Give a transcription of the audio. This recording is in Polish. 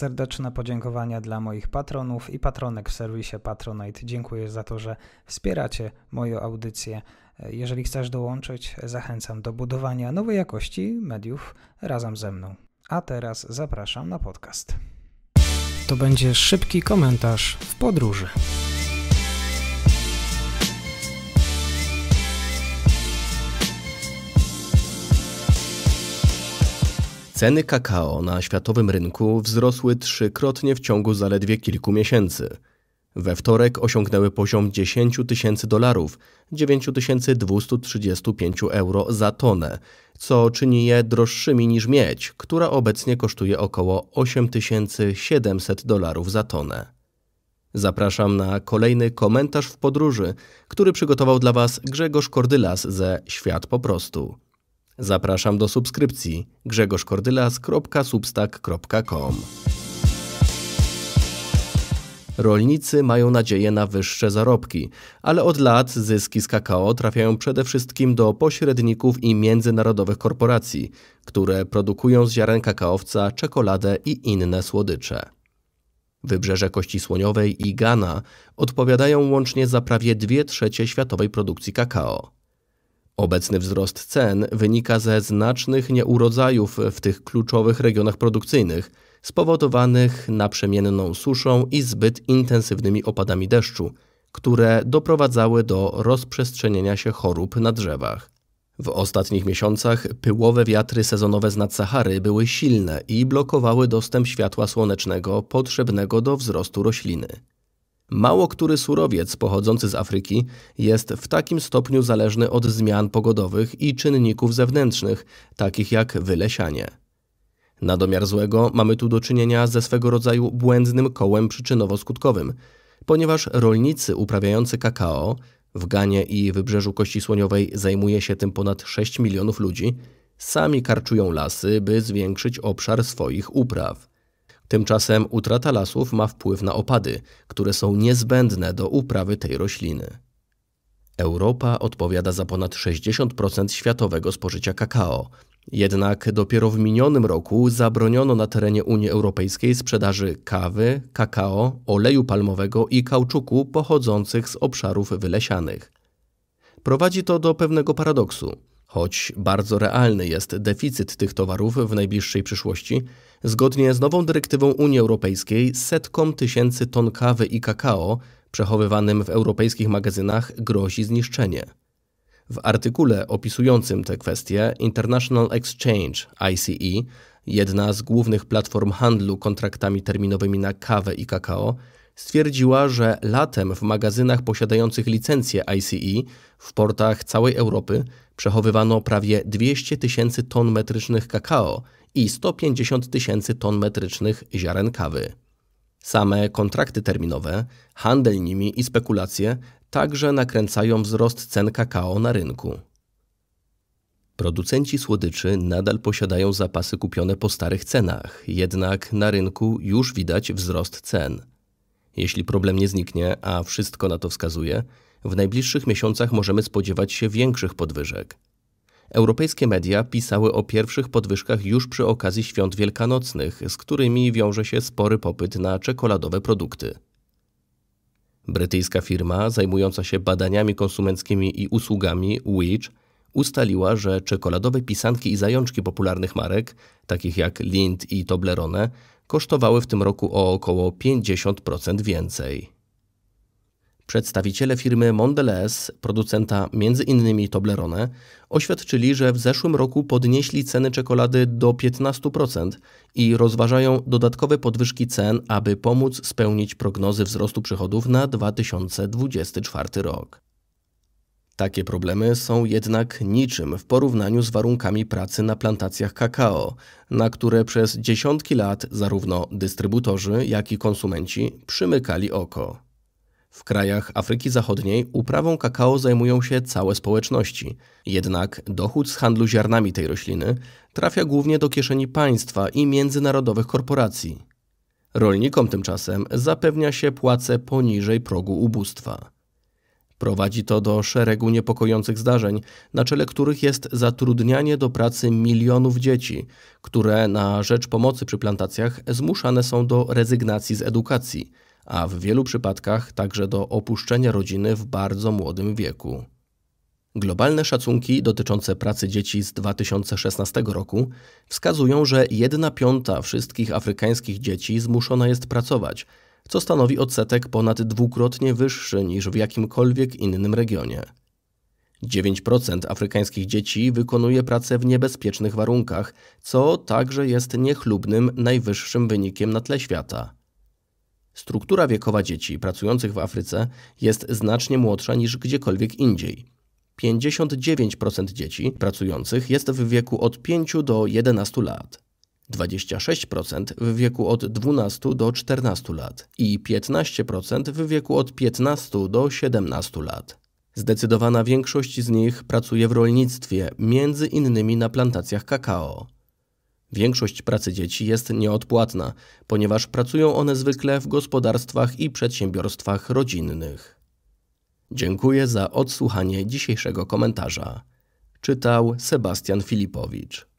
Serdeczne podziękowania dla moich patronów i patronek w serwisie Patronite. Dziękuję za to, że wspieracie moją audycję. Jeżeli chcesz dołączyć, zachęcam do budowania nowej jakości mediów razem ze mną. A teraz zapraszam na podcast. To będzie szybki komentarz w podróży. Ceny kakao na światowym rynku wzrosły trzykrotnie w ciągu zaledwie kilku miesięcy. We wtorek osiągnęły poziom 10 tysięcy dolarów, 9235 euro za tonę, co czyni je droższymi niż miedź, która obecnie kosztuje około 8700 dolarów za tonę. Zapraszam na kolejny komentarz w podróży, który przygotował dla Was Grzegorz Kordylas ze Świat po prostu. Zapraszam do subskrypcji grzegorzkordylas.substack.com Rolnicy mają nadzieję na wyższe zarobki, ale od lat zyski z kakao trafiają przede wszystkim do pośredników i międzynarodowych korporacji, które produkują z ziaren kakaowca czekoladę i inne słodycze. Wybrzeże Kości Słoniowej i Ghana odpowiadają łącznie za prawie 2 trzecie światowej produkcji kakao. Obecny wzrost cen wynika ze znacznych nieurodzajów w tych kluczowych regionach produkcyjnych, spowodowanych naprzemienną suszą i zbyt intensywnymi opadami deszczu, które doprowadzały do rozprzestrzenienia się chorób na drzewach. W ostatnich miesiącach pyłowe wiatry sezonowe z Sahary były silne i blokowały dostęp światła słonecznego potrzebnego do wzrostu rośliny. Mało który surowiec pochodzący z Afryki jest w takim stopniu zależny od zmian pogodowych i czynników zewnętrznych, takich jak wylesianie. Na domiar złego mamy tu do czynienia ze swego rodzaju błędnym kołem przyczynowo-skutkowym, ponieważ rolnicy uprawiający kakao w Ganie i wybrzeżu Kości Słoniowej zajmuje się tym ponad 6 milionów ludzi, sami karczują lasy, by zwiększyć obszar swoich upraw. Tymczasem utrata lasów ma wpływ na opady, które są niezbędne do uprawy tej rośliny. Europa odpowiada za ponad 60% światowego spożycia kakao. Jednak dopiero w minionym roku zabroniono na terenie Unii Europejskiej sprzedaży kawy, kakao, oleju palmowego i kauczuku pochodzących z obszarów wylesianych. Prowadzi to do pewnego paradoksu. Choć bardzo realny jest deficyt tych towarów w najbliższej przyszłości, zgodnie z nową dyrektywą Unii Europejskiej setkom tysięcy ton kawy i kakao przechowywanym w europejskich magazynach grozi zniszczenie. W artykule opisującym tę kwestię International Exchange ICE, jedna z głównych platform handlu kontraktami terminowymi na kawę i kakao, stwierdziła, że latem w magazynach posiadających licencję ICE w portach całej Europy przechowywano prawie 200 tysięcy ton metrycznych kakao i 150 tysięcy ton metrycznych ziaren kawy. Same kontrakty terminowe, handel nimi i spekulacje także nakręcają wzrost cen kakao na rynku. Producenci słodyczy nadal posiadają zapasy kupione po starych cenach, jednak na rynku już widać wzrost cen. Jeśli problem nie zniknie, a wszystko na to wskazuje, w najbliższych miesiącach możemy spodziewać się większych podwyżek. Europejskie media pisały o pierwszych podwyżkach już przy okazji świąt wielkanocnych, z którymi wiąże się spory popyt na czekoladowe produkty. Brytyjska firma zajmująca się badaniami konsumenckimi i usługami Witch ustaliła, że czekoladowe pisanki i zajączki popularnych marek, takich jak Lind i Toblerone, kosztowały w tym roku o około 50% więcej. Przedstawiciele firmy Mondelez, producenta m.in. Toblerone, oświadczyli, że w zeszłym roku podnieśli ceny czekolady do 15% i rozważają dodatkowe podwyżki cen, aby pomóc spełnić prognozy wzrostu przychodów na 2024 rok. Takie problemy są jednak niczym w porównaniu z warunkami pracy na plantacjach kakao, na które przez dziesiątki lat zarówno dystrybutorzy, jak i konsumenci przymykali oko. W krajach Afryki Zachodniej uprawą kakao zajmują się całe społeczności, jednak dochód z handlu ziarnami tej rośliny trafia głównie do kieszeni państwa i międzynarodowych korporacji. Rolnikom tymczasem zapewnia się płace poniżej progu ubóstwa. Prowadzi to do szeregu niepokojących zdarzeń, na czele których jest zatrudnianie do pracy milionów dzieci, które na rzecz pomocy przy plantacjach zmuszane są do rezygnacji z edukacji, a w wielu przypadkach także do opuszczenia rodziny w bardzo młodym wieku. Globalne szacunki dotyczące pracy dzieci z 2016 roku wskazują, że jedna piąta wszystkich afrykańskich dzieci zmuszona jest pracować, co stanowi odsetek ponad dwukrotnie wyższy niż w jakimkolwiek innym regionie. 9% afrykańskich dzieci wykonuje pracę w niebezpiecznych warunkach, co także jest niechlubnym najwyższym wynikiem na tle świata. Struktura wiekowa dzieci pracujących w Afryce jest znacznie młodsza niż gdziekolwiek indziej. 59% dzieci pracujących jest w wieku od 5 do 11 lat. 26% w wieku od 12 do 14 lat i 15% w wieku od 15 do 17 lat. Zdecydowana większość z nich pracuje w rolnictwie, między innymi na plantacjach kakao. Większość pracy dzieci jest nieodpłatna, ponieważ pracują one zwykle w gospodarstwach i przedsiębiorstwach rodzinnych. Dziękuję za odsłuchanie dzisiejszego komentarza. Czytał Sebastian Filipowicz.